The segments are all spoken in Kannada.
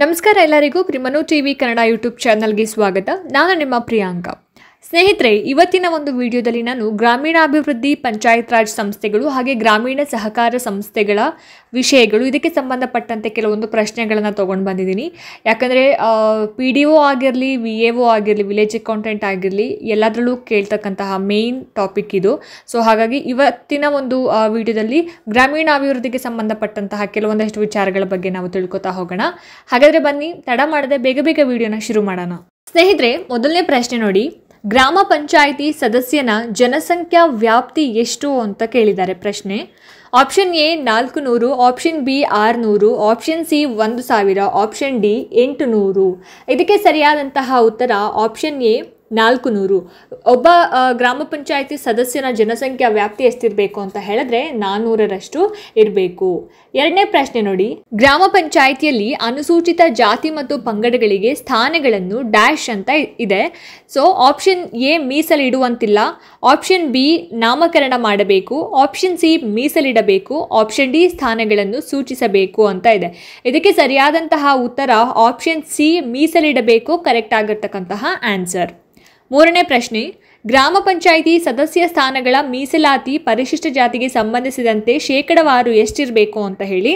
ನಮಸ್ಕಾರ ಎಲ್ಲರಿಗೂ ಕ್ರಿಮನು ಟಿವಿ ಕನ್ನಡ ಯೂಟ್ಯೂಬ್ ಚಾನಲ್ಗೆ ಸ್ವಾಗತ ನಾನು ನಿಮ್ಮ ಪ್ರಿಯಾಂಕ ಸ್ನೇಹಿತರೆ ಇವತ್ತಿನ ಒಂದು ವಿಡಿಯೋದಲ್ಲಿ ನಾನು ಗ್ರಾಮೀಣಾಭಿವೃದ್ಧಿ ಪಂಚಾಯತ್ ರಾಜ್ ಸಂಸ್ಥೆಗಳು ಹಾಗೆ ಗ್ರಾಮೀಣ ಸಹಕಾರ ಸಂಸ್ಥೆಗಳ ವಿಷಯಗಳು ಇದಕ್ಕೆ ಸಂಬಂಧಪಟ್ಟಂತೆ ಕೆಲವೊಂದು ಪ್ರಶ್ನೆಗಳನ್ನು ತೊಗೊಂಡು ಬಂದಿದ್ದೀನಿ ಯಾಕಂದರೆ ಪಿ ಡಿ ಒ ಆಗಿರಲಿ ವಿ ಎ ಒ ಆಗಿರಲಿ ವಿಲೇಜ್ ಅಕೌಂಟೆಂಟ್ ಆಗಿರಲಿ ಎಲ್ಲದರಲ್ಲೂ ಕೇಳ್ತಕ್ಕಂತಹ ಮೇನ್ ಟಾಪಿಕ್ ಇದು ಸೊ ಹಾಗಾಗಿ ಇವತ್ತಿನ ಒಂದು ವಿಡಿಯೋದಲ್ಲಿ ಗ್ರಾಮೀಣಾಭಿವೃದ್ಧಿಗೆ ಸಂಬಂಧಪಟ್ಟಂತಹ ಕೆಲವೊಂದಷ್ಟು ವಿಚಾರಗಳ ಬಗ್ಗೆ ನಾವು ತಿಳ್ಕೊತಾ ಹೋಗೋಣ ಹಾಗಾದರೆ ಬನ್ನಿ ತಡ ಮಾಡದೆ ಬೇಗ ಬೇಗ ವಿಡಿಯೋನ ಶುರು ಮಾಡೋಣ ಸ್ನೇಹಿತರೆ ಮೊದಲನೇ ಪ್ರಶ್ನೆ ನೋಡಿ ಗ್ರಾಮ ಪಂಚಾಯಿತಿ ಸದಸ್ಯನ ಜನಸಂಖ್ಯಾ ವ್ಯಾಪ್ತಿ ಎಷ್ಟು ಅಂತ ಕೇಳಿದ್ದಾರೆ ಪ್ರಶ್ನೆ ಆಪ್ಷನ್ ಎ ನಾಲ್ಕು ನೂರು ಆಪ್ಷನ್ ಬಿ ಆರುನೂರು ಆಪ್ಷನ್ ಸಿ ಒಂದು ಸಾವಿರ ಆಪ್ಷನ್ ಡಿ ಎಂಟು ನೂರು ಇದಕ್ಕೆ ಸರಿಯಾದಂತಹ ಉತ್ತರ ಆಪ್ಷನ್ ಎ ನಾಲ್ಕು ನೂರು ಒಬ್ಬ ಗ್ರಾಮ ಪಂಚಾಯಿತಿ ಸದಸ್ಯನ ಜನಸಂಖ್ಯಾ ವ್ಯಾಪ್ತಿ ಎಷ್ಟಿರಬೇಕು ಅಂತ ಹೇಳಿದ್ರೆ ನಾನ್ನೂರರಷ್ಟು ಇರಬೇಕು ಎರಡನೇ ಪ್ರಶ್ನೆ ನೋಡಿ ಗ್ರಾಮ ಪಂಚಾಯಿತಿಯಲ್ಲಿ ಅನುಸೂಚಿತ ಜಾತಿ ಮತ್ತು ಪಂಗಡಗಳಿಗೆ ಸ್ಥಾನಗಳನ್ನು ಡ್ಯಾಶ್ ಅಂತ ಇದೆ ಸೊ ಆಪ್ಷನ್ ಎ ಮೀಸಲಿಡುವಂತಿಲ್ಲ ಆಪ್ಷನ್ ಬಿ ನಾಮಕರಣ ಮಾಡಬೇಕು ಆಪ್ಷನ್ ಸಿ ಮೀಸಲಿಡಬೇಕು ಆಪ್ಷನ್ ಡಿ ಸ್ಥಾನಗಳನ್ನು ಸೂಚಿಸಬೇಕು ಅಂತ ಇದೆ ಇದಕ್ಕೆ ಸರಿಯಾದಂತಹ ಉತ್ತರ ಆಪ್ಷನ್ ಸಿ ಮೀಸಲಿಡಬೇಕು ಕರೆಕ್ಟ್ ಆಗಿರ್ತಕ್ಕಂತಹ ಆನ್ಸರ್ ಮೂರನೇ ಪ್ರಶ್ನೆ ಗ್ರಾಮ ಪಂಚಾಯಿತಿ ಸದಸ್ಯ ಸ್ಥಾನಗಳ ಮೀಸಲಾತಿ ಪರಿಶಿಷ್ಟ ಜಾತಿಗೆ ಸಂಬಂಧಿಸಿದಂತೆ ಶೇಕಡವಾರು ಎಷ್ಟಿರಬೇಕು ಅಂತ ಹೇಳಿ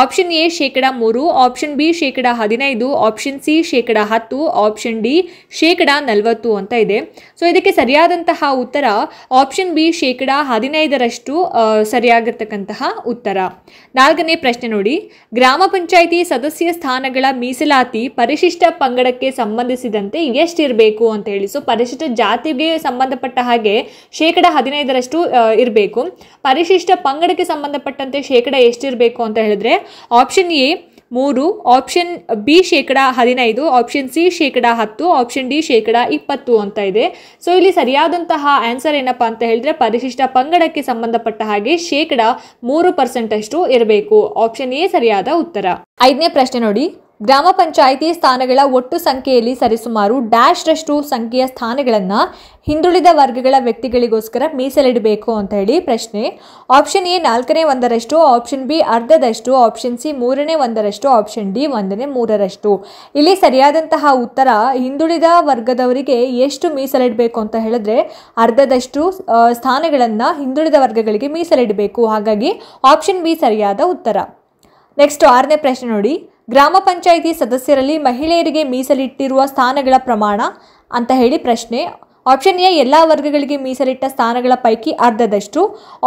ಆಪ್ಷನ್ ಎ ಶೇಕಡ ಮೂರು ಆಪ್ಷನ್ ಬಿ ಶೇಕಡ ಹದಿನೈದು ಆಪ್ಷನ್ ಸಿ ಶೇಕಡ ಹತ್ತು ಆಪ್ಷನ್ ಡಿ ಶೇಕಡ ನಲವತ್ತು ಅಂತ ಇದೆ ಸೊ ಇದಕ್ಕೆ ಸರಿಯಾದಂತಹ ಉತ್ತರ ಆಪ್ಷನ್ ಬಿ ಶೇಕಡ ಹದಿನೈದರಷ್ಟು ಸರಿಯಾಗಿರ್ತಕ್ಕಂತಹ ಉತ್ತರ ನಾಲ್ಕನೇ ಪ್ರಶ್ನೆ ನೋಡಿ ಗ್ರಾಮ ಪಂಚಾಯಿತಿ ಸದಸ್ಯ ಸ್ಥಾನಗಳ ಮೀಸಲಾತಿ ಪರಿಶಿಷ್ಟ ಪಂಗಡಕ್ಕೆ ಸಂಬಂಧಿಸಿದಂತೆ ಎಷ್ಟಿರಬೇಕು ಅಂತ ಹೇಳಿ ಸೊ ಪರಿಶಿಷ್ಟ ಜಾತಿಗೆ ಸಂಬಂಧಪಟ್ಟ ಹಾಗೆ ಶೇಕಡ ಹದಿನೈದರಷ್ಟು ಇರಬೇಕು ಪರಿಶಿಷ್ಟ ಪಂಗಡಕ್ಕೆ ಸಂಬಂಧಪಟ್ಟಂತೆ ಶೇಕಡ ಎಷ್ಟಿರಬೇಕು ಅಂತ ಹೇಳಿದ್ರೆ ಆಪ್ಷನ್ ಎ ಮೂರು ಆಪ್ಷನ್ ಬಿ ಶೇಕಡ ಹದಿನೈದು ಆಪ್ಷನ್ ಸಿ ಶೇಕಡ ಹತ್ತು ಆಪ್ಷನ್ ಡಿ ಶೇಕಡ ಇಪ್ಪತ್ತು ಅಂತ ಇದೆ ಸೊ ಇಲ್ಲಿ ಸರಿಯಾದಂತಹ ಆನ್ಸರ್ ಏನಪ್ಪ ಅಂತ ಹೇಳಿದ್ರೆ ಪರಿಶಿಷ್ಟ ಪಂಗಡಕ್ಕೆ ಸಂಬಂಧಪಟ್ಟ ಹಾಗೆ ಶೇಕಡ ಮೂರು ಪರ್ಸೆಂಟ್ ಅಷ್ಟು ಇರಬೇಕು ಆಪ್ಷನ್ ಎ ಸರಿಯಾದ ಉತ್ತರ ಐದನೇ ಪ್ರಶ್ನೆ ನೋಡಿ ಗ್ರಾಮ ಪಂಚಾಯಿತಿ ಸ್ಥಾನಗಳ ಒಟ್ಟು ಸಂಖ್ಯೆಯಲ್ಲಿ ಸರಿಸುಮಾರು ಡ್ಯಾಶ್ ರಷ್ಟು ಸಂಖ್ಯೆಯ ಸ್ಥಾನಗಳನ್ನು ಹಿಂದುಳಿದ ವರ್ಗಗಳ ವ್ಯಕ್ತಿಗಳಿಗೋಸ್ಕರ ಮೀಸಲಿಡಬೇಕು ಅಂತ ಹೇಳಿ ಪ್ರಶ್ನೆ ಆಪ್ಷನ್ ಎ ನಾಲ್ಕನೇ ಒಂದರಷ್ಟು ಆಪ್ಷನ್ ಬಿ ಅರ್ಧದಷ್ಟು ಆಪ್ಷನ್ ಸಿ ಮೂರನೇ ಒಂದರಷ್ಟು ಆಪ್ಷನ್ ಡಿ ಒಂದನೇ ಮೂರರಷ್ಟು ಇಲ್ಲಿ ಸರಿಯಾದಂತಹ ಉತ್ತರ ಹಿಂದುಳಿದ ವರ್ಗದವರಿಗೆ ಎಷ್ಟು ಮೀಸಲಿಡಬೇಕು ಅಂತ ಹೇಳಿದ್ರೆ ಅರ್ಧದಷ್ಟು ಸ್ಥಾನಗಳನ್ನು ಹಿಂದುಳಿದ ವರ್ಗಗಳಿಗೆ ಮೀಸಲಿಡಬೇಕು ಹಾಗಾಗಿ ಆಪ್ಷನ್ ಬಿ ಸರಿಯಾದ ಉತ್ತರ ನೆಕ್ಸ್ಟ್ ಆರನೇ ಪ್ರಶ್ನೆ ನೋಡಿ ಗ್ರಾಮ ಪಂಚಾಯಿತಿ ಸದಸ್ಯರಲ್ಲಿ ಮಹಿಳೆಯರಿಗೆ ಮೀಸಲಿಟ್ಟಿರುವ ಸ್ಥಾನಗಳ ಪ್ರಮಾಣ ಅಂತ ಹೇಳಿ ಪ್ರಶ್ನೆ ಆಪ್ಷನ್ ಎ ಎಲ್ಲ ವರ್ಗಗಳಿಗೆ ಮೀಸಲಿಟ್ಟ ಸ್ಥಾನಗಳ ಪೈಕಿ ಅರ್ಧದಷ್ಟು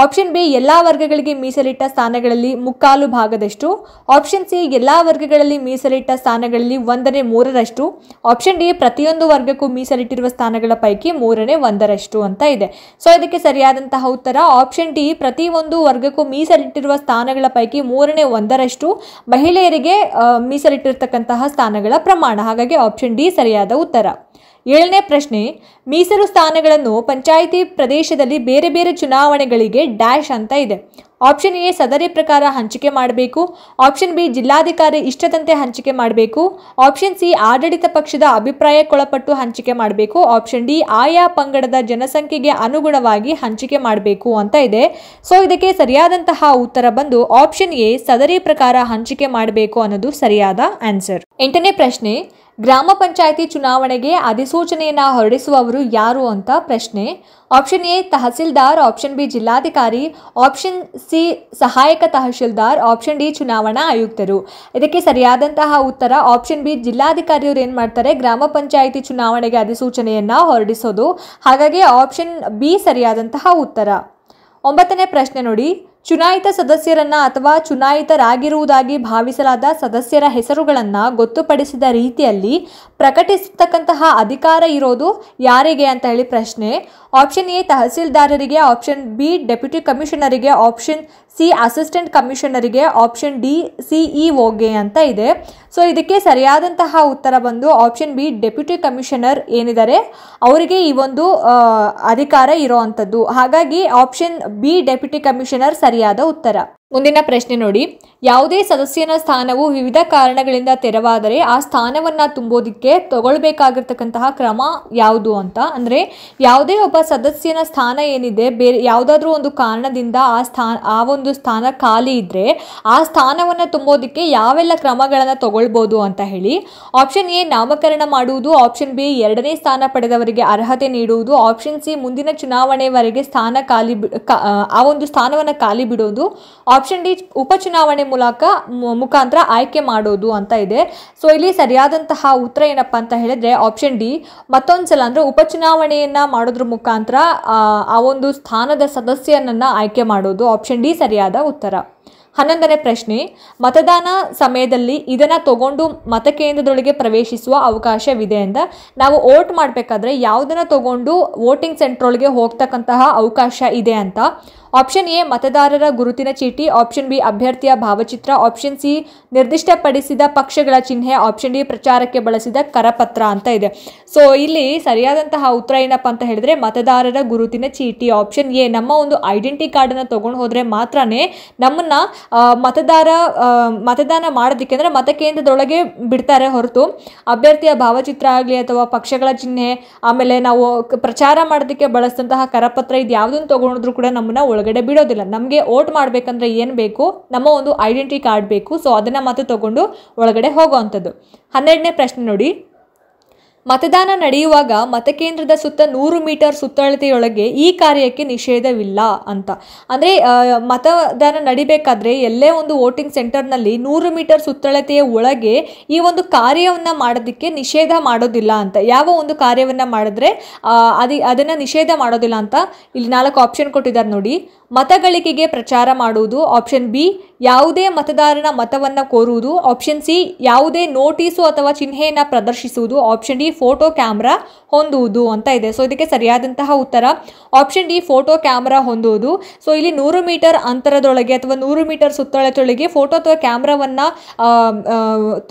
ಆಪ್ಷನ್ ಬಿ ಎಲ್ಲ ವರ್ಗಗಳಿಗೆ ಮೀಸಲಿಟ್ಟ ಸ್ಥಾನಗಳಲ್ಲಿ ಮುಕ್ಕಾಲು ಭಾಗದಷ್ಟು ಆಪ್ಷನ್ ಸಿ ಎಲ್ಲ ವರ್ಗಗಳಲ್ಲಿ ಮೀಸಲಿಟ್ಟ ಸ್ಥಾನಗಳಲ್ಲಿ ಒಂದನೇ ಮೂರರಷ್ಟು ಆಪ್ಷನ್ ಡಿ ಪ್ರತಿಯೊಂದು ವರ್ಗಕ್ಕೂ ಮೀಸಲಿಟ್ಟಿರುವ ಸ್ಥಾನಗಳ ಪೈಕಿ ಮೂರನೇ ಒಂದರಷ್ಟು ಅಂತ ಇದೆ ಸೊ ಇದಕ್ಕೆ ಸರಿಯಾದಂತಹ ಉತ್ತರ ಆಪ್ಷನ್ ಡಿ ಪ್ರತಿಯೊಂದು ವರ್ಗಕ್ಕೂ ಮೀಸಲಿಟ್ಟಿರುವ ಸ್ಥಾನಗಳ ಪೈಕಿ ಮೂರನೇ ಒಂದರಷ್ಟು ಮಹಿಳೆಯರಿಗೆ ಮೀಸಲಿಟ್ಟಿರ್ತಕ್ಕಂತಹ ಸ್ಥಾನಗಳ ಪ್ರಮಾಣ ಹಾಗಾಗಿ ಆಪ್ಷನ್ ಡಿ ಸರಿಯಾದ ಉತ್ತರ ಏಳನೇ ಪ್ರಶ್ನೆ ಮೀಸಲು ಸ್ಥಾನಗಳನ್ನು ಪಂಚಾಯಿತಿ ಪ್ರದೇಶದಲ್ಲಿ ಬೇರೆ ಬೇರೆ ಚುನಾವಣೆಗಳಿಗೆ ಡ್ಯಾಶ್ ಅಂತ ಇದೆ ಆಪ್ಷನ್ ಎ ಸದರಿ ಪ್ರಕಾರ ಹಂಚಿಕೆ ಮಾಡಬೇಕು ಆಪ್ಷನ್ ಬಿ ಜಿಲ್ಲಾಧಿಕಾರಿ ಇಷ್ಟದಂತೆ ಹಂಚಿಕೆ ಮಾಡಬೇಕು ಆಪ್ಷನ್ ಸಿ ಆಡಳಿತ ಪಕ್ಷದ ಅಭಿಪ್ರಾಯಕ್ಕೊಳಪಟ್ಟು ಹಂಚಿಕೆ ಮಾಡಬೇಕು ಆಪ್ಷನ್ ಡಿ ಆಯಾ ಪಂಗಡದ ಜನಸಂಖ್ಯೆಗೆ ಅನುಗುಣವಾಗಿ ಹಂಚಿಕೆ ಮಾಡಬೇಕು ಅಂತ ಇದೆ ಸೊ ಇದಕ್ಕೆ ಸರಿಯಾದಂತಹ ಉತ್ತರ ಬಂದು ಆಪ್ಷನ್ ಎ ಸದರಿ ಪ್ರಕಾರ ಹಂಚಿಕೆ ಮಾಡಬೇಕು ಅನ್ನೋದು ಸರಿಯಾದ ಆನ್ಸರ್ ಎಂಟನೇ ಪ್ರಶ್ನೆ ಗ್ರಾಮ ಪಂಚಾಯಿತಿ ಚುನಾವಣೆಗೆ ಅಧಿಸೂಚನೆಯನ್ನು ಹೊರಡಿಸುವವರು ಯಾರು ಅಂತ ಪ್ರಶ್ನೆ option A tahsildar option B ಜಿಲ್ಲಾಧಿಕಾರಿ ಆಪ್ಷನ್ ಸಿ ಸಹಾಯಕ ತಹಶೀಲ್ದಾರ್ ಆಪ್ಷನ್ ಡಿ ಚುನಾವಣಾ ಆಯುಕ್ತರು ಇದಕ್ಕೆ ಸರಿಯಾದಂತಹ ಉತ್ತರ ಆಪ್ಷನ್ ಬಿ ಜಿಲ್ಲಾಧಿಕಾರಿಯವರು ಏನು ಮಾಡ್ತಾರೆ ಗ್ರಾಮ ಪಂಚಾಯಿತಿ ಚುನಾವಣೆಗೆ ಅಧಿಸೂಚನೆಯನ್ನು ಹೊರಡಿಸೋದು ಹಾಗಾಗಿ ಆಪ್ಷನ್ ಬಿ ಸರಿಯಾದಂತಹ ಉತ್ತರ ಒಂಬತ್ತನೇ ಪ್ರಶ್ನೆ ನೋಡಿ ಚುನಾಯಿತ ಸದಸ್ಯರನ್ನ ಅಥವಾ ಚುನಾಯಿತರಾಗಿರುವುದಾಗಿ ಭಾವಿಸಲಾದ ಸದಸ್ಯರ ಹೆಸರುಗಳನ್ನು ಗೊತ್ತುಪಡಿಸಿದ ರೀತಿಯಲ್ಲಿ ಪ್ರಕಟಿಸತಕ್ಕಂತಹ ಅಧಿಕಾರ ಇರೋದು ಯಾರಿಗೆ ಅಂತ ಹೇಳಿ ಪ್ರಶ್ನೆ ಆಪ್ಷನ್ ಎ ತಹಸೀಲ್ದಾರರಿಗೆ ಆಪ್ಷನ್ ಬಿ ಡೆಪ್ಯೂಟಿ ಕಮಿಷನರಿಗೆ ಆಪ್ಷನ್ ಸಿ ಅಸಿಸ್ಟೆಂಟ್ ಕಮಿಷನರಿಗೆ ಆಪ್ಷನ್ ಡಿ ಸಿಇಒಗೆ ಅಂತ ಇದೆ ಸೊ ಇದಕ್ಕೆ ಸರಿಯಾದಂತಹ ಉತ್ತರ ಬಂದು ಆಪ್ಷನ್ ಬಿ ಡೆಪ್ಯೂಟಿ ಕಮಿಷನರ್ ಏನಿದ್ದಾರೆ ಅವರಿಗೆ ಈ ಒಂದು ಅಧಿಕಾರ ಇರೋ ಹಾಗಾಗಿ ಆಪ್ಷನ್ ಬಿ ಡೆಪ್ಯೂಟಿ ಕಮಿಷನರ್ ಸರಿಯಾದ ಉತ್ತರ ಮುಂದಿನ ಪ್ರಶ್ನೆ ನೋಡಿ ಯಾವುದೇ ಸದಸ್ಯನ ಸ್ಥಾನವು ವಿವಿಧ ಕಾರಣಗಳಿಂದ ತೆರವಾದರೆ ಆ ಸ್ಥಾನವನ್ನು ತುಂಬೋದಕ್ಕೆ ತಗೊಳ್ಬೇಕಾಗಿರ್ತಕ್ಕಂತಹ ಕ್ರಮ ಯಾವುದು ಅಂತ ಅಂದರೆ ಯಾವುದೇ ಒಬ್ಬ ಸದಸ್ಯನ ಸ್ಥಾನ ಏನಿದೆ ಬೇರೆ ಯಾವುದಾದ್ರೂ ಒಂದು ಕಾರಣದಿಂದ ಆ ಸ್ಥಾನ ಆ ಒಂದು ಸ್ಥಾನ ಖಾಲಿ ಇದ್ದರೆ ಆ ಸ್ಥಾನವನ್ನು ತುಂಬೋದಕ್ಕೆ ಯಾವೆಲ್ಲ ಕ್ರಮಗಳನ್ನು ತಗೊಳ್ಬೋದು ಅಂತ ಹೇಳಿ ಆಪ್ಷನ್ ಎ ನಾಮಕರಣ ಮಾಡುವುದು ಆಪ್ಷನ್ ಬಿ ಎರಡನೇ ಸ್ಥಾನ ಪಡೆದವರಿಗೆ ಅರ್ಹತೆ ನೀಡುವುದು ಆಪ್ಷನ್ ಸಿ ಮುಂದಿನ ಚುನಾವಣೆವರೆಗೆ ಸ್ಥಾನ ಖಾಲಿ ಆ ಒಂದು ಸ್ಥಾನವನ್ನು ಖಾಲಿ ಬಿಡುವುದು ಆಪ್ಷನ್ ಡಿ ಉಪಚುನಾವಣೆ ಮೂಲಕ ಮುಖಾಂತರ ಆಯ್ಕೆ ಮಾಡೋದು ಅಂತ ಇದೆ ಸೊ ಇಲ್ಲಿ ಸರಿಯಾದಂತಹ ಉತ್ತರ ಏನಪ್ಪ ಅಂತ ಹೇಳಿದ್ರೆ ಆಪ್ಷನ್ ಡಿ ಮತ್ತೊಂದ್ಸಲ ಅಂದರೆ ಉಪಚುನಾವಣೆಯನ್ನು ಮಾಡೋದ್ರ ಮುಖಾಂತರ ಆ ಒಂದು ಸ್ಥಾನದ ಸದಸ್ಯನನ್ನು ಆಯ್ಕೆ ಮಾಡೋದು ಆಪ್ಷನ್ ಡಿ ಸರಿಯಾದ ಉತ್ತರ ಹನ್ನೊಂದನೇ ಪ್ರಶ್ನೆ ಮತದಾನ ಸಮಯದಲ್ಲಿ ಇದನ್ನು ತಗೊಂಡು ಮತಕೇಂದ್ರದೊಳಗೆ ಪ್ರವೇಶಿಸುವ ಅವಕಾಶವಿದೆ ಅಂತ ನಾವು ಓಟ್ ಮಾಡಬೇಕಾದ್ರೆ ಯಾವುದನ್ನು ತಗೊಂಡು ವೋಟಿಂಗ್ ಸೆಂಟ್ರೊಳಗೆ ಹೋಗ್ತಕ್ಕಂತಹ ಅವಕಾಶ ಇದೆ ಅಂತ ಆಪ್ಷನ್ ಎ ಮತದಾರರ ಗುರುತಿನ ಚೀಟಿ ಆಪ್ಷನ್ ಬಿ ಅಭ್ಯರ್ಥಿಯ ಭಾವಚಿತ್ರ ಆಪ್ಷನ್ ಸಿ ನಿರ್ದಿಷ್ಟಪಡಿಸಿದ ಪಕ್ಷಗಳ ಚಿಹ್ನೆ ಆಪ್ಷನ್ ಡಿ ಪ್ರಚಾರಕ್ಕೆ ಬಳಸಿದ ಕರಪತ್ರ ಅಂತ ಇದೆ ಸೊ ಇಲ್ಲಿ ಸರಿಯಾದಂತಹ ಉತ್ತರ ಏನಪ್ಪ ಅಂತ ಹೇಳಿದ್ರೆ ಮತದಾರರ ಗುರುತಿನ ಚೀಟಿ ಆಪ್ಷನ್ ಎ ನಮ್ಮ ಒಂದು ಐಡೆಂಟಿ ಕಾರ್ಡನ್ನು ತಗೊಂಡು ಹೋದರೆ ಮಾತ್ರನೇ ನಮ್ಮನ್ನ ಮತದಾರ ಮತದಾನ ಮಾಡೋದಕ್ಕೆ ಅಂದರೆ ಮತಕೇಂದ್ರದೊಳಗೆ ಬಿಡ್ತಾರೆ ಹೊರತು ಅಭ್ಯರ್ಥಿಯ ಭಾವಚಿತ್ರ ಆಗಲಿ ಅಥವಾ ಪಕ್ಷಗಳ ಚಿಹ್ನೆ ಆಮೇಲೆ ನಾವು ಪ್ರಚಾರ ಮಾಡೋದಕ್ಕೆ ಬಳಸಿದಂತಹ ಕರಪತ್ರ ಇದು ಯಾವುದನ್ನು ತೊಗೊಂಡಿದ್ರು ಕೂಡ ನಮ್ಮನ್ನ ಒಳ ಒಳಗಡೆ ಬಿಡೋದಿಲ್ಲ ನಮಗೆ ಓಟ್ ಮಾಡಬೇಕಂದ್ರೆ ಏನು ಬೇಕು ನಮ್ಮ ಒಂದು ಐಡೆಂಟಿ ಕಾರ್ಡ್ ಬೇಕು ಸೊ ಅದನ್ನು ಮಾತ್ರ ತಗೊಂಡು ಒಳಗಡೆ ಹೋಗೋವಂಥದ್ದು ಹನ್ನೆರಡನೇ ಪ್ರಶ್ನೆ ನೋಡಿ ಮತದಾನ ನಡೆಯುವಾಗ ಮತಕೇಂದ್ರದ ಸುತ್ತ ನೂರು ಮೀಟರ್ ಸುತ್ತಳತೆಯೊಳಗೆ ಈ ಕಾರ್ಯಕ್ಕೆ ನಿಷೇಧವಿಲ್ಲ ಅಂತ ಅಂದರೆ ಮತದಾನ ನಡಿಬೇಕಾದ್ರೆ ಎಲ್ಲೇ ಒಂದು ವೋಟಿಂಗ್ ಸೆಂಟರ್ನಲ್ಲಿ ನೂರು ಮೀಟರ್ ಸುತ್ತಳತೆಯ ಒಳಗೆ ಈ ಒಂದು ಕಾರ್ಯವನ್ನು ಮಾಡೋದಕ್ಕೆ ನಿಷೇಧ ಮಾಡೋದಿಲ್ಲ ಅಂತ ಯಾವ ಒಂದು ಕಾರ್ಯವನ್ನು ಮಾಡಿದ್ರೆ ಅದು ಅದನ್ನು ನಿಷೇಧ ಮಾಡೋದಿಲ್ಲ ಅಂತ ಇಲ್ಲಿ ನಾಲ್ಕು ಆಪ್ಷನ್ ಕೊಟ್ಟಿದ್ದಾರೆ ನೋಡಿ ಮತಗಳಿಕೆಗೆ ಪ್ರಚಾರ ಮಾಡುವುದು ಆಪ್ಷನ್ ಬಿ ಯಾವುದೇ ಮತದಾರನ ಮತವನ್ನು ಕೋರುವುದು ಆಪ್ಷನ್ ಸಿ ಯಾವುದೇ ನೋಟಿಸು ಅಥವಾ ಚಿಹ್ನೆಯನ್ನು ಪ್ರದರ್ಶಿಸುವುದು ಆಪ್ಷನ್ ಡಿ ಫೋಟೋ ಕ್ಯಾಮ್ರಾ ಹೊಂದುವುದು ಅಂತ ಇದೆ ಸೊ ಇದಕ್ಕೆ ಸರಿಯಾದಂತಹ ಉತ್ತರ ಆಪ್ಷನ್ ಡಿ ಫೋಟೋ ಕ್ಯಾಮ್ರಾ ಹೊಂದುವುದು ಸೊ ಇಲ್ಲಿ ನೂರು ಮೀಟರ್ ಅಂತರದೊಳಗೆ ಅಥವಾ ನೂರು ಮೀಟರ್ ಸುತ್ತಳತೊಳಗೆ ಫೋಟೋ ಅಥವಾ ಕ್ಯಾಮ್ರಾವನ್ನು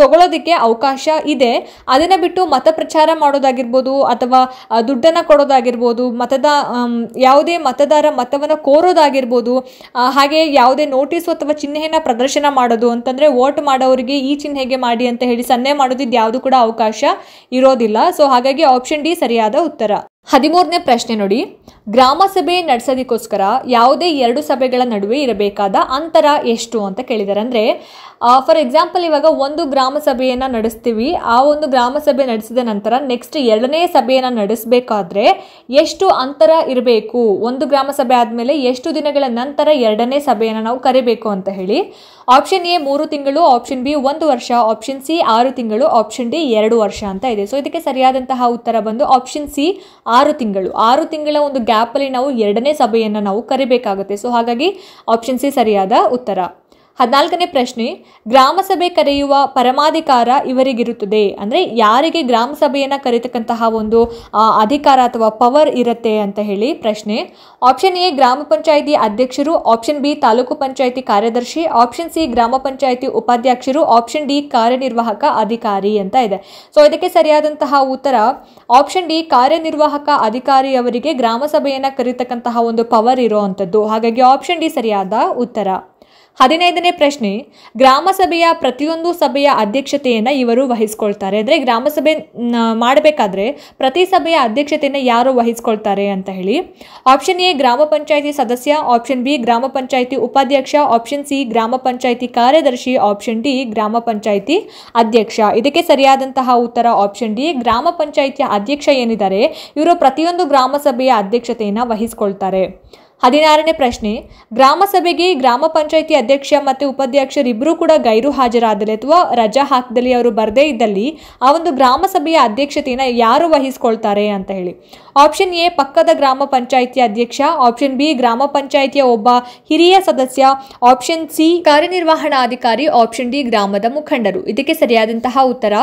ತಗೊಳ್ಳೋದಕ್ಕೆ ಅವಕಾಶ ಇದೆ ಅದನ್ನು ಬಿಟ್ಟು ಮತ ಪ್ರಚಾರ ಮಾಡೋದಾಗಿರ್ಬೋದು ಅಥವಾ ದುಡ್ಡನ್ನು ಕೊಡೋದಾಗಿರ್ಬೋದು ಮತದ ಯಾವುದೇ ಮತದಾರ ಮತವನ್ನು ಕೋರೋದಾಗಿರ್ಬೋದು ಹಾಗೆ ಯಾವುದೇ ನೋಟಿಸ್ ಅಥವಾ ಚಿಹ್ನೆಯನ್ನ ಪ್ರದರ್ಶನ ಮಾಡೋದು ಅಂತಂದರೆ ವೋಟ್ ಮಾಡೋರಿಗೆ ಈ ಚಿಹ್ನೆಗೆ ಮಾಡಿ ಅಂತ ಹೇಳಿ ಸನ್ನೆ ಮಾಡೋದಿದ್ದು ಯಾವುದು ಕೂಡ ಅವಕಾಶ ಇರೋದಿಲ್ಲ ಇಲ್ಲ ಸೊ ಹಾಗಾಗಿ ಆಪ್ಷನ್ ಡಿ ಸರಿಯಾದ ಉತ್ತರ ಹದಿಮೂರನೇ ಪ್ರಶ್ನೆ ನೋಡಿ ಗ್ರಾಮ ಸಭೆ ನಡೆಸೋದಕ್ಕೋಸ್ಕರ ಯಾವುದೇ ಎರಡು ಸಭೆಗಳ ನಡುವೆ ಇರಬೇಕಾದ ಅಂತರ ಎಷ್ಟು ಅಂತ ಕೇಳಿದ್ದಾರೆ ಅಂದರೆ ಫಾರ್ ಎಕ್ಸಾಂಪಲ್ ಇವಾಗ ಒಂದು ಗ್ರಾಮ ಸಭೆಯನ್ನು ನಡೆಸ್ತೀವಿ ಆ ಒಂದು ಗ್ರಾಮ ಸಭೆ ನಡೆಸಿದ ನಂತರ ನೆಕ್ಸ್ಟ್ ಎರಡನೇ ಸಭೆಯನ್ನು ನಡೆಸಬೇಕಾದ್ರೆ ಎಷ್ಟು ಅಂತರ ಇರಬೇಕು ಒಂದು ಗ್ರಾಮ ಸಭೆ ಆದಮೇಲೆ ಎಷ್ಟು ದಿನಗಳ ನಂತರ ಎರಡನೇ ಸಭೆಯನ್ನು ನಾವು ಕರಿಬೇಕು ಅಂತ ಹೇಳಿ ಆಪ್ಷನ್ ಎ ಮೂರು ತಿಂಗಳು ಆಪ್ಷನ್ ಬಿ ಒಂದು ವರ್ಷ ಆಪ್ಷನ್ ಸಿ ಆರು ತಿಂಗಳು ಆಪ್ಷನ್ ಡಿ ಎರಡು ವರ್ಷ ಅಂತ ಇದೆ ಸೊ ಇದಕ್ಕೆ ಸರಿಯಾದಂತಹ ಉತ್ತರ ಬಂದು ಆಪ್ಷನ್ ಸಿ ಆರು ತಿಂಗಳು ಆರು ತಿಂಗಳ ಒಂದು ಗ್ಯಾಪಲ್ಲಿ ನಾವು ಎರಡನೇ ಸಭೆಯನ್ನು ನಾವು ಕರಿಬೇಕಾಗುತ್ತೆ ಸೊ ಹಾಗಾಗಿ ಆಪ್ಷನ್ ಸರಿಯಾದ ಉತ್ತರ ಹದಿನಾಲ್ಕನೇ ಪ್ರಶ್ನೆ ಗ್ರಾಮಸಭೆ ಕರೆಯುವ ಪರಮಾಧಿಕಾರ ಇವರಿಗಿರುತ್ತದೆ ಅಂದರೆ ಯಾರಿಗೆ ಗ್ರಾಮಸಭೆಯನ್ನು ಕರೀತಕ್ಕಂತಹ ಒಂದು ಅಧಿಕಾರ ಅಥವಾ ಪವರ್ ಇರುತ್ತೆ ಅಂತ ಹೇಳಿ ಪ್ರಶ್ನೆ ಆಪ್ಷನ್ ಎ ಗ್ರಾಮ ಪಂಚಾಯಿತಿ ಅಧ್ಯಕ್ಷರು ಆಪ್ಷನ್ ಬಿ ತಾಲೂಕು ಪಂಚಾಯಿತಿ ಕಾರ್ಯದರ್ಶಿ ಆಪ್ಷನ್ ಸಿ ಗ್ರಾಮ ಪಂಚಾಯಿತಿ ಉಪಾಧ್ಯಕ್ಷರು ಆಪ್ಷನ್ ಡಿ ಕಾರ್ಯನಿರ್ವಾಹಕ ಅಧಿಕಾರಿ ಅಂತ ಇದೆ ಸೊ ಇದಕ್ಕೆ ಸರಿಯಾದಂತಹ ಉತ್ತರ ಆಪ್ಷನ್ ಡಿ ಕಾರ್ಯನಿರ್ವಾಹಕ ಅಧಿಕಾರಿ ಅವರಿಗೆ ಗ್ರಾಮಸಭೆಯನ್ನು ಕರೀತಕ್ಕಂತಹ ಒಂದು ಪವರ್ ಇರುವಂಥದ್ದು ಹಾಗಾಗಿ ಆಪ್ಷನ್ ಡಿ ಸರಿಯಾದ ಉತ್ತರ ಹದಿನೈದನೇ ಪ್ರಶ್ನೆ ಗ್ರಾಮಸಭೆಯ ಪ್ರತಿಯೊಂದು ಸಭೆಯ ಅಧ್ಯಕ್ಷತೆಯನ್ನು ಇವರು ವಹಿಸ್ಕೊಳ್ತಾರೆ ಅಂದರೆ ಗ್ರಾಮಸಭೆ ಮಾಡಬೇಕಾದ್ರೆ ಪ್ರತಿ ಸಭೆಯ ಅಧ್ಯಕ್ಷತೆಯನ್ನು ಯಾರು ವಹಿಸ್ಕೊಳ್ತಾರೆ ಅಂತ ಹೇಳಿ ಆಪ್ಷನ್ ಎ ಗ್ರಾಮ ಪಂಚಾಯಿತಿ ಸದಸ್ಯ ಆಪ್ಷನ್ ಬಿ ಗ್ರಾಮ ಪಂಚಾಯಿತಿ ಉಪಾಧ್ಯಕ್ಷ ಆಪ್ಷನ್ ಸಿ ಗ್ರಾಮ ಪಂಚಾಯಿತಿ ಕಾರ್ಯದರ್ಶಿ ಆಪ್ಷನ್ ಡಿ ಗ್ರಾಮ ಪಂಚಾಯಿತಿ ಅಧ್ಯಕ್ಷ ಇದಕ್ಕೆ ಸರಿಯಾದಂತಹ ಉತ್ತರ ಆಪ್ಷನ್ ಡಿ ಗ್ರಾಮ ಪಂಚಾಯಿತಿಯ ಅಧ್ಯಕ್ಷ ಏನಿದ್ದಾರೆ ಇವರು ಪ್ರತಿಯೊಂದು ಗ್ರಾಮ ಸಭೆಯ ಅಧ್ಯಕ್ಷತೆಯನ್ನು ವಹಿಸ್ಕೊಳ್ತಾರೆ ಹದಿನಾರನೇ ಪ್ರಶ್ನೆ ಗ್ರಾಮ ಸಭೆಗೆ ಗ್ರಾಮ ಪಂಚಾಯಿತಿ ಅಧ್ಯಕ್ಷ ಮತ್ತು ಉಪಾಧ್ಯಕ್ಷರಿಬ್ಬರೂ ಕೂಡ ಗೈರು ಹಾಜರಾದಲ್ಲಿ ಅಥವಾ ರಜಾ ಹಾಕದಲ್ಲಿ ಅವರು ಬರದೇ ಇದ್ದಲ್ಲಿ ಆ ಒಂದು ಗ್ರಾಮ ಸಭೆಯ ಅಧ್ಯಕ್ಷತೆಯನ್ನು ಯಾರು ವಹಿಸಿಕೊಳ್ತಾರೆ ಅಂತ ಹೇಳಿ ಆಪ್ಷನ್ ಎ ಪಕ್ಕದ ಗ್ರಾಮ ಪಂಚಾಯಿತಿ ಅಧ್ಯಕ್ಷ ಆಪ್ಷನ್ ಬಿ ಗ್ರಾಮ ಪಂಚಾಯಿತಿಯ ಒಬ್ಬ ಹಿರಿಯ ಸದಸ್ಯ ಆಪ್ಷನ್ ಸಿ ಕಾರ್ಯನಿರ್ವಹಣಾಧಿಕಾರಿ ಆಪ್ಷನ್ ಡಿ ಗ್ರಾಮದ ಮುಖಂಡರು ಇದಕ್ಕೆ ಸರಿಯಾದಂತಹ ಉತ್ತರ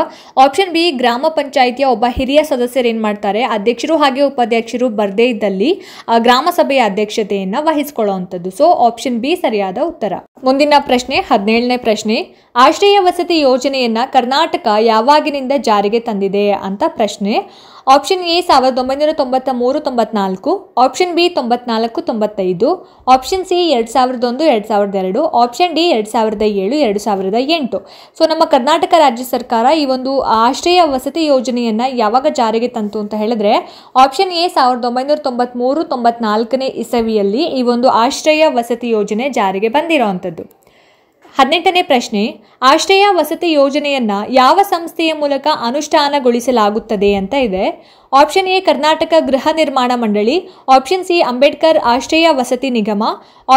ಆಪ್ಷನ್ ಬಿ ಗ್ರಾಮ ಪಂಚಾಯಿತಿಯ ಒಬ್ಬ ಹಿರಿಯ ಸದಸ್ಯರು ಏನು ಮಾಡ್ತಾರೆ ಅಧ್ಯಕ್ಷರು ಹಾಗೆ ಉಪಾಧ್ಯಕ್ಷರು ಬರದೇ ಇದ್ದಲ್ಲಿ ಗ್ರಾಮ ಸಭೆಯ ಅಧ್ಯಕ್ಷ ಅಧ್ಯಕ್ಷತೆಯನ್ನು ವಹಿಸಿಕೊಳ್ಳುವಂಥದ್ದು ಸೊ ಆಪ್ಷನ್ ಬಿ ಸರಿಯಾದ ಉತ್ತರ ಮುಂದಿನ ಪ್ರಶ್ನೆ ಹದಿನೇಳನೇ ಪ್ರಶ್ನೆ ಆಶ್ರಯ ವಸತಿ ಯೋಜನೆಯನ್ನ ಕರ್ನಾಟಕ ಯಾವಾಗಿನಿಂದ ಜಾರಿಗೆ ತಂದಿದೆ ಅಂತ ಪ್ರಶ್ನೆ ಆಪ್ಷನ್ ಎ ಸಾವಿರದ ಒಂಬೈನೂರ ತೊಂಬತ್ತ ಮೂರು ತೊಂಬತ್ನಾಲ್ಕು ಆಪ್ಷನ್ ಬಿ ತೊಂಬತ್ನಾಲ್ಕು ತೊಂಬತ್ತೈದು ಆಪ್ಷನ್ ಸಿ ಎರಡು ಸಾವಿರದ ಒಂದು ಎರಡು ಸಾವಿರದ ಎರಡು ಆಪ್ಷನ್ ಡಿ ಎರಡು ಸಾವಿರದ ಏಳು ಎರಡು ಸಾವಿರದ ಎಂಟು ಸೊ ನಮ್ಮ ಕರ್ನಾಟಕ ರಾಜ್ಯ ಸರ್ಕಾರ ಈ ಒಂದು ಆಶ್ರಯ ವಸತಿ ಯೋಜನೆಯನ್ನು ಯಾವಾಗ ಜಾರಿಗೆ ತಂತು ಅಂತ ಹೇಳಿದ್ರೆ ಆಪ್ಷನ್ ಎ ಸಾವಿರದ ಒಂಬೈನೂರ ತೊಂಬತ್ತ್ಮೂರು ತೊಂಬತ್ನಾಲ್ಕನೇ ಇಸವಿಯಲ್ಲಿ ಈ ಒಂದು ಆಶ್ರಯ ವಸತಿ ಯೋಜನೆ ಜಾರಿಗೆ ಬಂದಿರೋ ಅಂಥದ್ದು ಹದಿನೆಂಟನೇ ಪ್ರಶ್ನೆ ಆಶ್ರಯ ವಸತಿ ಯೋಜನೆಯನ್ನು ಯಾವ ಸಂಸ್ಥೆಯ ಮೂಲಕ ಅನುಷ್ಠಾನಗೊಳಿಸಲಾಗುತ್ತದೆ ಅಂತ ಇದೆ ಆಪ್ಷನ್ ಎ ಕರ್ನಾಟಕ ಗೃಹ ನಿರ್ಮಾಣ ಮಂಡಳಿ ಆಪ್ಷನ್ ಸಿ ಅಂಬೇಡ್ಕರ್ ಆಶ್ರಯ ವಸತಿ ನಿಗಮ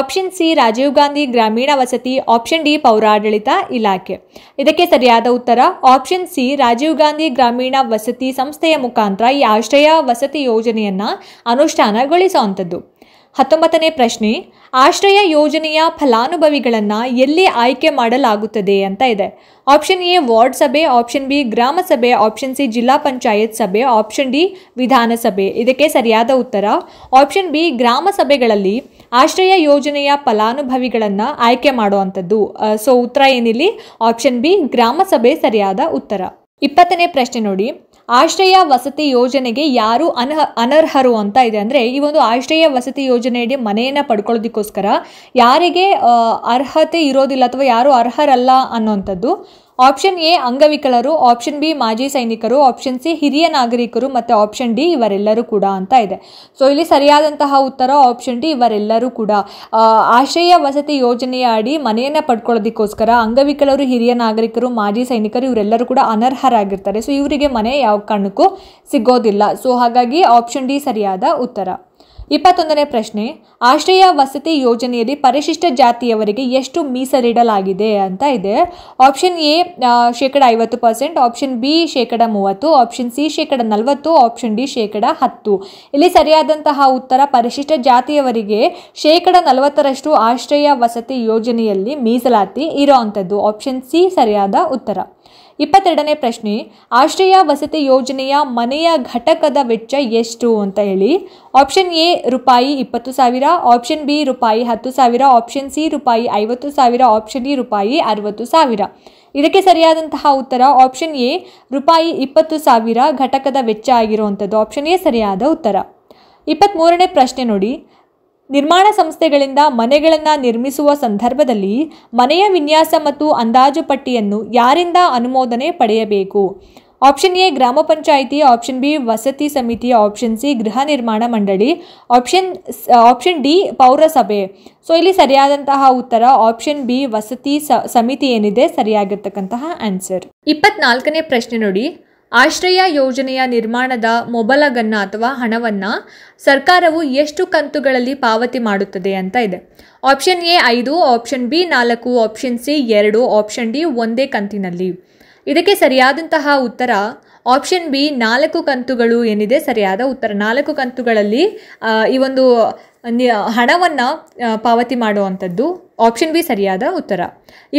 ಆಪ್ಷನ್ ಸಿ ರಾಜೀವ್ ಗಾಂಧಿ ಗ್ರಾಮೀಣ ವಸತಿ ಆಪ್ಷನ್ ಡಿ ಪೌರಾಡಳಿತ ಇಲಾಖೆ ಇದಕ್ಕೆ ಸರಿಯಾದ ಉತ್ತರ ಆಪ್ಷನ್ ಸಿ ರಾಜೀವ್ ಗಾಂಧಿ ಗ್ರಾಮೀಣ ವಸತಿ ಸಂಸ್ಥೆಯ ಮುಖಾಂತರ ಈ ಆಶ್ರಯ ವಸತಿ ಯೋಜನೆಯನ್ನು ಅನುಷ್ಠಾನಗೊಳಿಸುವಂಥದ್ದು ಹತ್ತೊಂಬತ್ತನೇ ಪ್ರಶ್ನೆ ಆಶ್ರಯ ಯೋಜನೆಯ ಫಲಾನುಭವಿಗಳನ್ನು ಎಲ್ಲಿ ಆಯ್ಕೆ ಮಾಡಲಾಗುತ್ತದೆ ಅಂತ ಇದೆ ಆಪ್ಷನ್ ಎ ವಾರ್ಡ್ ಸಭೆ ಆಪ್ಷನ್ ಬಿ ಗ್ರಾಮ ಸಭೆ ಆಪ್ಷನ್ ಸಿ ಜಿಲ್ಲಾ ಪಂಚಾಯತ್ ಸಭೆ ಆಪ್ಷನ್ ಡಿ ವಿಧಾನಸಭೆ ಇದಕ್ಕೆ ಸರಿಯಾದ ಉತ್ತರ ಆಪ್ಷನ್ ಬಿ ಗ್ರಾಮ ಸಭೆಗಳಲ್ಲಿ ಆಶ್ರಯ ಯೋಜನೆಯ ಫಲಾನುಭವಿಗಳನ್ನು ಆಯ್ಕೆ ಮಾಡುವಂಥದ್ದು ಸೊ ಉತ್ತರ ಏನಿಲ್ಲ ಆಪ್ಷನ್ ಬಿ ಗ್ರಾಮ ಸಭೆ ಸರಿಯಾದ ಉತ್ತರ ಇಪ್ಪತ್ತನೇ ಪ್ರಶ್ನೆ ನೋಡಿ ಆಶ್ರಯ ವಸತಿ ಯೋಜನೆಗೆ ಯಾರು ಅನಹ ಅನರ್ಹರು ಅಂತ ಇದೆ ಅಂದರೆ ಈ ಒಂದು ಆಶ್ರಯ ವಸತಿ ಯೋಜನೆಯಡಿ ಮನೆಯನ್ನು ಪಡ್ಕೊಳ್ಳೋದಕ್ಕೋಸ್ಕರ ಯಾರಿಗೆ ಅರ್ಹತೆ ಇರೋದಿಲ್ಲ ಅಥವಾ ಯಾರು ಅರ್ಹರಲ್ಲ ಅನ್ನೋಂಥದ್ದು ಆಪ್ಷನ್ ಎ ಅಂಗವಿಕಲರು ಆಪ್ಷನ್ ಬಿ ಮಾಜಿ ಸೈನಿಕರು ಆಪ್ಷನ್ ಸಿ ಹಿರಿಯ ನಾಗರಿಕರು ಮತ್ತು ಆಪ್ಷನ್ ಡಿ ಇವರೆಲ್ಲರೂ ಕೂಡ ಅಂತ ಇದೆ ಸೊ ಇಲ್ಲಿ ಸರಿಯಾದಂತಹ ಉತ್ತರ ಆಪ್ಷನ್ ಡಿ ಇವರೆಲ್ಲರೂ ಕೂಡ ಆಶ್ರಯ ವಸತಿ ಯೋಜನೆಯ ಅಡಿ ಮನೆಯನ್ನು ಪಡ್ಕೊಳ್ಳೋದಕ್ಕೋಸ್ಕರ ಅಂಗವಿಕಲರು ಹಿರಿಯ ನಾಗರಿಕರು ಮಾಜಿ ಸೈನಿಕರು ಇವರೆಲ್ಲರೂ ಕೂಡ ಅನರ್ಹರಾಗಿರ್ತಾರೆ ಸೊ ಇವರಿಗೆ ಮನೆ ಯಾವ ಕಾರಣಕ್ಕೂ ಸಿಗೋದಿಲ್ಲ ಸೊ ಹಾಗಾಗಿ ಆಪ್ಷನ್ ಡಿ ಸರಿಯಾದ ಉತ್ತರ ಇಪ್ಪತ್ತೊಂದನೇ ಪ್ರಶ್ನೆ ಆಶ್ರಯ ವಸತಿ ಯೋಜನೆಯಲ್ಲಿ ಪರಿಶಿಷ್ಟ ಜಾತಿಯವರಿಗೆ ಎಷ್ಟು ಮೀಸಲಿಡಲಾಗಿದೆ ಅಂತ ಇದೆ ಆಪ್ಷನ್ ಎ ಶೇಕಡ ಐವತ್ತು ಪರ್ಸೆಂಟ್ ಆಪ್ಷನ್ ಬಿ ಶೇಕಡ ಮೂವತ್ತು ಆಪ್ಷನ್ ಸಿ ಶೇಕಡ ನಲವತ್ತು ಆಪ್ಷನ್ ಡಿ ಶೇಕಡ ಹತ್ತು ಇಲ್ಲಿ ಸರಿಯಾದಂತಹ ಉತ್ತರ ಪರಿಶಿಷ್ಟ ಜಾತಿಯವರಿಗೆ ಶೇಕಡ ನಲವತ್ತರಷ್ಟು ಆಶ್ರಯ ವಸತಿ ಯೋಜನೆಯಲ್ಲಿ ಮೀಸಲಾತಿ ಇರೋ ಅಂಥದ್ದು ಆಪ್ಷನ್ ಸಿ ಸರಿಯಾದ ಉತ್ತರ ಇಪ್ಪತ್ತೆರಡನೇ ಪ್ರಶ್ನೆ ಆಶ್ರಯ ವಸತಿ ಯೋಜನೆಯ ಮನೆಯ ಘಟಕದ ವೆಚ್ಚ ಎಷ್ಟು ಅಂತ ಹೇಳಿ ಆಪ್ಷನ್ ಎ ರೂಪಾಯಿ ಇಪ್ಪತ್ತು ಸಾವಿರ ಆಪ್ಷನ್ ಬಿ ರೂಪಾಯಿ ಹತ್ತು ಸಾವಿರ ಆಪ್ಷನ್ ಸಿ ರೂಪಾಯಿ ಐವತ್ತು ಸಾವಿರ ಆಪ್ಷನ್ ಇ ರೂಪಾಯಿ ಅರವತ್ತು ಸಾವಿರ ಇದಕ್ಕೆ ಸರಿಯಾದಂತಹ ಉತ್ತರ ಆಪ್ಷನ್ ಎ ರೂಪಾಯಿ ಇಪ್ಪತ್ತು ಸಾವಿರ ಘಟಕದ ವೆಚ್ಚ ಆಗಿರುವಂಥದ್ದು ಆಪ್ಷನ್ ಎ ಸರಿಯಾದ ಉತ್ತರ ಇಪ್ಪತ್ತ್ಮೂರನೇ ಪ್ರಶ್ನೆ ನೋಡಿ ನಿರ್ಮಾಣ ಸಂಸ್ಥೆಗಳಿಂದ ಮನೆಗಳನ್ನು ನಿರ್ಮಿಸುವ ಸಂದರ್ಭದಲ್ಲಿ ಮನೆಯ ವಿನ್ಯಾಸ ಮತ್ತು ಅಂದಾಜು ಪಟ್ಟಿಯನ್ನು ಯಾರಿಂದ ಅನುಮೋದನೆ ಪಡೆಯಬೇಕು ಆಪ್ಷನ್ ಎ ಗ್ರಾಮ ಪಂಚಾಯಿತಿ ಆಪ್ಷನ್ ಬಿ ವಸತಿ ಸಮಿತಿ ಆಪ್ಷನ್ ಸಿ ಗೃಹ ನಿರ್ಮಾಣ ಮಂಡಳಿ ಆಪ್ಷನ್ ಆಪ್ಷನ್ ಡಿ ಪೌರಸಭೆ ಸೊ ಇಲ್ಲಿ ಸರಿಯಾದಂತಹ ಉತ್ತರ ಆಪ್ಷನ್ ಬಿ ವಸತಿ ಸಮಿತಿ ಏನಿದೆ ಸರಿಯಾಗಿರ್ತಕ್ಕಂತಹ ಆನ್ಸರ್ ಇಪ್ಪತ್ನಾಲ್ಕನೇ ಪ್ರಶ್ನೆ ನೋಡಿ ಆಶ್ರಯ ಯೋಜನೆಯ ನಿರ್ಮಾಣದ ಮೊಬಲಗನ್ನ ಅಥವಾ ಹಣವನ್ನು ಸರ್ಕಾರವು ಎಷ್ಟು ಕಂತುಗಳಲ್ಲಿ ಪಾವತಿ ಮಾಡುತ್ತದೆ ಅಂತ ಇದೆ ಆಪ್ಷನ್ ಎ ಐದು ಆಪ್ಷನ್ ಬಿ ನಾಲ್ಕು ಆಪ್ಷನ್ ಸಿ ಎರಡು ಆಪ್ಷನ್ ಡಿ ಒಂದೇ ಕಂತಿನಲ್ಲಿ ಇದಕ್ಕೆ ಸರಿಯಾದಂತಹ ಉತ್ತರ ಆಪ್ಷನ್ ಬಿ ನಾಲ್ಕು ಕಂತುಗಳು ಏನಿದೆ ಸರಿಯಾದ ಉತ್ತರ ನಾಲ್ಕು ಕಂತುಗಳಲ್ಲಿ ಈ ಒಂದು ಹಣವನ್ನು ಪಾವತಿ ಮಾಡುವಂಥದ್ದು ಆಪ್ಷನ್ ಬಿ ಸರಿಯಾದ ಉತ್ತರ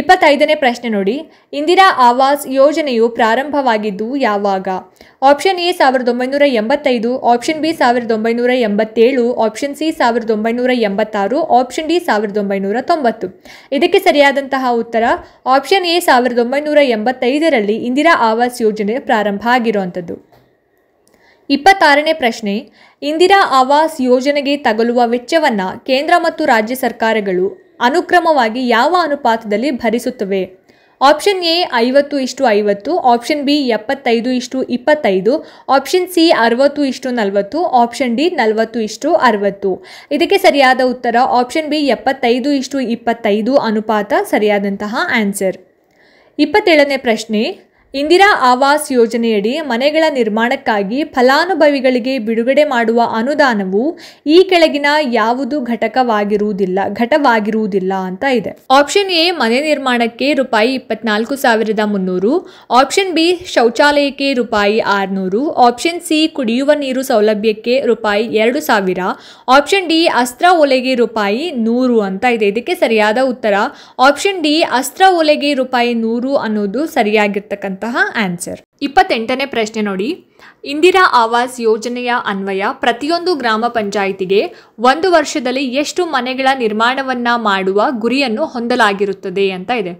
ಇಪ್ಪತ್ತೈದನೇ ಪ್ರಶ್ನೆ ನೋಡಿ ಇಂದಿರಾ ಆವಾಸ್ ಯೋಜನೆಯು ಪ್ರಾರಂಭವಾಗಿದ್ದು ಯಾವಾಗ ಆಪ್ಷನ್ ಎ ಸಾವಿರದ ಒಂಬೈನೂರ ಎಂಬತ್ತೈದು ಆಪ್ಷನ್ ಬಿ ಸಾವಿರದ ಒಂಬೈನೂರ ಎಂಬತ್ತೇಳು ಆಪ್ಷನ್ ಸಿ ಸಾವಿರದ ಒಂಬೈನೂರ ಎಂಬತ್ತಾರು ಆಪ್ಷನ್ ಡಿ ಸಾವಿರದ ಒಂಬೈನೂರ ತೊಂಬತ್ತು ಇದಕ್ಕೆ ಸರಿಯಾದಂತಹ ಉತ್ತರ ಆಪ್ಷನ್ ಎ ಸಾವಿರದ ಒಂಬೈನೂರ ಎಂಬತ್ತೈದರಲ್ಲಿ ಇಂದಿರಾ ಆವಾಸ್ ಯೋಜನೆ ಪ್ರಾರಂಭ ಆಗಿರುವಂಥದ್ದು ಇಪ್ಪತ್ತಾರನೇ ಪ್ರಶ್ನೆ ಇಂದಿರಾ ಆವಾಸ್ ಯೋಜನೆಗೆ ತಗಲುವ ವೆಚ್ಚವನ್ನು ಕೇಂದ್ರ ಮತ್ತು ರಾಜ್ಯ ಸರ್ಕಾರಗಳು ಅನುಕ್ರಮವಾಗಿ ಯಾವ ಅನುಪಾತದಲ್ಲಿ ಭರಿಸುತ್ತವೆ ಆಪ್ಷನ್ ಎ ಐವತ್ತು ಇಷ್ಟು ಐವತ್ತು ಆಪ್ಷನ್ ಬಿ ಎಪ್ಪತ್ತೈದು ಇಷ್ಟು ಇಪ್ಪತ್ತೈದು ಆಪ್ಷನ್ ಸಿ ಅರವತ್ತು ಇಷ್ಟು ನಲವತ್ತು ಆಪ್ಷನ್ ಡಿ ನಲವತ್ತು ಇಷ್ಟು ಅರವತ್ತು ಇದಕ್ಕೆ ಸರಿಯಾದ ಉತ್ತರ ಆಪ್ಷನ್ ಬಿ ಎಪ್ಪತ್ತೈದು ಇಷ್ಟು ಇಪ್ಪತ್ತೈದು ಅನುಪಾತ ಸರಿಯಾದಂತಹ ಆನ್ಸರ್ ಇಪ್ಪತ್ತೇಳನೇ ಪ್ರಶ್ನೆ ಇಂದಿರಾ ಆವಾಸ್ ಯೋಜನೆಯಡಿ ಮನೆಗಳ ನಿರ್ಮಾಣಕ್ಕಾಗಿ ಫಲಾನುಭವಿಗಳಿಗೆ ಬಿಡುಗಡೆ ಮಾಡುವ ಅನುದಾನವು ಈ ಕೆಳಗಿನ ಯಾವುದು ಘಟಕವಾಗಿರುವುದಿಲ್ಲ ಘಟವಾಗಿರುವುದಿಲ್ಲ ಅಂತ ಇದೆ ಆಪ್ಷನ್ ಎ ಮನೆ ನಿರ್ಮಾಣಕ್ಕೆ ರೂಪಾಯಿ ಇಪ್ಪತ್ನಾಲ್ಕು ಸಾವಿರದ ಮುನ್ನೂರು ಆಪ್ಷನ್ ಬಿ ಶೌಚಾಲಯಕ್ಕೆ ರೂಪಾಯಿ ಆರುನೂರು ಆಪ್ಷನ್ ಸಿ ಕುಡಿಯುವ ನೀರು ಸೌಲಭ್ಯಕ್ಕೆ ರೂಪಾಯಿ ಎರಡು ಸಾವಿರ ಆಪ್ಷನ್ ಡಿ ಅಸ್ತ್ರ ಒಲೆಗೆ ರೂಪಾಯಿ ನೂರು ಅಂತ ಇದೆ ಇದಕ್ಕೆ ಸರಿಯಾದ ಉತ್ತರ ಆಪ್ಷನ್ ಡಿ ಅಸ್ತ್ರ ಒಲೆಗೆ ರೂಪಾಯಿ ನೂರು ಅನ್ನೋದು ಸರಿಯಾಗಿರ್ತಕ್ಕಂಥ ಆನ್ಸರ್ ಇಪ್ಪತ್ತೆಂಟನೇ ಪ್ರಶ್ನೆ ನೋಡಿ ಇಂದಿರಾ ಆವಾಸ್ ಯೋಜನೆಯ ಅನ್ವಯ ಪ್ರತಿಯೊಂದು ಗ್ರಾಮ ಪಂಚಾಯಿತಿಗೆ ಒಂದು ವರ್ಷದಲ್ಲಿ ಎಷ್ಟು ಮನೆಗಳ ನಿರ್ಮಾಣವನ್ನ ಮಾಡುವ ಗುರಿಯನ್ನು ಹೊಂದಲಾಗಿರುತ್ತದೆ ಅಂತ ಇದೆ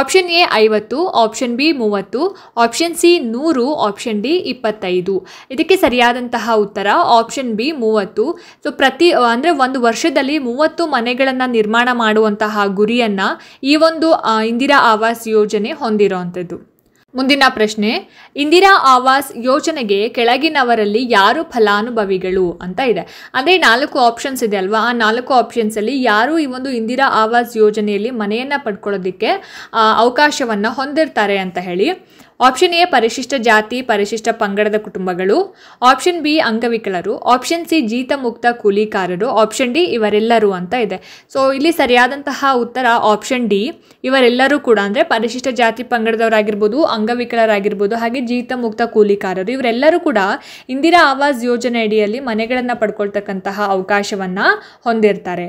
ಆಪ್ಷನ್ ಎ ಐವತ್ತು ಆಪ್ಷನ್ ಬಿ ಮೂವತ್ತು ಆಪ್ಷನ್ ಸಿ ನೂರು ಆಪ್ಷನ್ ಡಿ ಇಪ್ಪತ್ತೈದು ಇದಕ್ಕೆ ಸರಿಯಾದಂತಹ ಉತ್ತರ ಆಪ್ಷನ್ ಬಿ ಮೂವತ್ತು ಸೊ ಪ್ರತಿ ಅಂದರೆ ಒಂದು ವರ್ಷದಲ್ಲಿ ಮೂವತ್ತು ಮನೆಗಳನ್ನು ನಿರ್ಮಾಣ ಮಾಡುವಂತಹ ಗುರಿಯನ್ನು ಈ ಒಂದು ಇಂದಿರಾ ಆವಾಸ್ ಯೋಜನೆ ಹೊಂದಿರುವಂಥದ್ದು ಮುಂದಿನ ಪ್ರಶ್ನೆ ಇಂದಿರಾ ಆವಾಸ್ ಯೋಜನೆಗೆ ಕೆಳಗಿನವರಲ್ಲಿ ಯಾರು ಫಲಾನುಭವಿಗಳು ಅಂತ ಇದೆ ಅಂದರೆ ನಾಲ್ಕು ಆಪ್ಷನ್ಸ್ ಇದೆ ಅಲ್ವಾ ಆ ನಾಲ್ಕು ಆಪ್ಷನ್ಸಲ್ಲಿ ಯಾರು ಈ ಒಂದು ಇಂದಿರಾ ಆವಾಸ್ ಯೋಜನೆಯಲ್ಲಿ ಮನೆಯನ್ನು ಪಡ್ಕೊಳ್ಳೋದಕ್ಕೆ ಅವಕಾಶವನ್ನು ಹೊಂದಿರ್ತಾರೆ ಅಂತ ಹೇಳಿ ಆಪ್ಷನ್ ಎ ಪರಿಶಿಷ್ಟ ಜಾತಿ ಪರಿಶಿಷ್ಟ ಪಂಗಡದ ಕುಟುಂಬಗಳು ಆಪ್ಷನ್ ಬಿ ಅಂಗವಿಕಲರು ಆಪ್ಷನ್ ಸಿ ಜೀತ ಮುಕ್ತ ಕೂಲಿಕಾರರು ಆಪ್ಷನ್ ಡಿ ಇವರೆಲ್ಲರೂ ಅಂತ ಇದೆ ಸೊ ಇಲ್ಲಿ ಸರಿಯಾದಂತಹ ಉತ್ತರ ಆಪ್ಷನ್ ಡಿ ಇವರೆಲ್ಲರೂ ಕೂಡ ಅಂದರೆ ಪರಿಶಿಷ್ಟ ಜಾತಿ ಪಂಗಡದವರಾಗಿರ್ಬೋದು ಅಂಗವಿಕಲರಾಗಿರ್ಬೋದು ಹಾಗೆ ಜೀತ ಮುಕ್ತ ಕೂಲಿಕಾರರು ಇವರೆಲ್ಲರೂ ಕೂಡ ಇಂದಿರಾ ಆವಾಸ್ ಯೋಜನೆ ಅಡಿಯಲ್ಲಿ ಮನೆಗಳನ್ನು ಪಡ್ಕೊಳ್ತಕ್ಕಂತಹ ಅವಕಾಶವನ್ನು ಹೊಂದಿರ್ತಾರೆ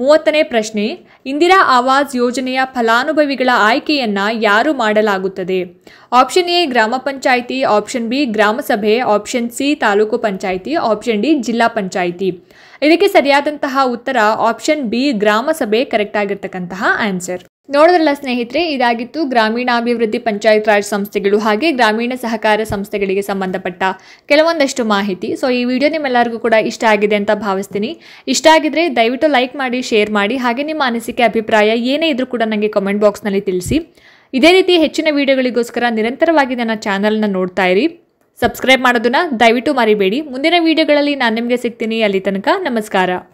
ಮೂವತ್ತನೇ ಪ್ರಶ್ನೆ ಇಂದಿರಾ ಆವಾಸ್ ಯೋಜನೆಯ ಫಲಾನುಭವಿಗಳ ಆಯ್ಕೆಯನ್ನು ಯಾರು ಮಾಡಲಾಗುತ್ತದೆ ಆಪ್ಷನ್ ಎ ಗ್ರಾಮ ಪಂಚಾಯಿತಿ ಆಪ್ಷನ್ ಬಿ ಗ್ರಾಮಸಭೆ option C taluk panchayat option D ಜಿಲ್ಲಾ ಪಂಚಾಯಿತಿ ಇದಕ್ಕೆ ಸರಿಯಾದಂತಹ ಉತ್ತರ ಆಪ್ಷನ್ ಬಿ ಗ್ರಾಮಸಭೆ ಕರೆಕ್ಟ್ ಆಗಿರ್ತಕ್ಕಂತಹ ಆನ್ಸರ್ ನೋಡಿದ್ರಲ್ಲ ಸ್ನೇಹಿತರೆ ಇದಾಗಿತ್ತು ಗ್ರಾಮೀಣಾಭಿವೃದ್ಧಿ ಪಂಚಾಯತ್ ರಾಜ್ ಸಂಸ್ಥೆಗಳು ಹಾಗೆ ಗ್ರಾಮೀಣ ಸಹಕಾರ ಸಂಸ್ಥೆಗಳಿಗೆ ಸಂಬಂಧಪಟ್ಟ ಕೆಲವೊಂದಷ್ಟು ಮಾಹಿತಿ ಸೊ ಈ ವಿಡಿಯೋ ನಿಮ್ಮೆಲ್ಲರಿಗೂ ಕೂಡ ಇಷ್ಟ ಆಗಿದೆ ಅಂತ ಭಾವಿಸ್ತೀನಿ ಇಷ್ಟ ಆಗಿದ್ರೆ ದಯವಿಟ್ಟು ಲೈಕ್ ಮಾಡಿ ಶೇರ್ ಮಾಡಿ ಹಾಗೆ ನಿಮ್ಮ ಅನಿಸಿಕೆ ಅಭಿಪ್ರಾಯ ಏನೇ ಇದ್ರೂ ಕೂಡ ನನಗೆ ಕಮೆಂಟ್ ಬಾಕ್ಸ್ನಲ್ಲಿ ತಿಳಿಸಿ ಇದೇ ರೀತಿ ಹೆಚ್ಚಿನ ವಿಡಿಯೋಗಳಿಗೋಸ್ಕರ ನಿರಂತರವಾಗಿ ನನ್ನ ಚಾನಲ್ನ ನೋಡ್ತಾ ಇರಿ ಸಬ್ಸ್ಕ್ರೈಬ್ ಮಾಡೋದನ್ನ ದಯವಿಟ್ಟು ಮರಿಬೇಡಿ ಮುಂದಿನ ವಿಡಿಯೋಗಳಲ್ಲಿ ನಾನು ನಿಮಗೆ ಸಿಗ್ತೀನಿ ಅಲ್ಲಿ ತನಕ ನಮಸ್ಕಾರ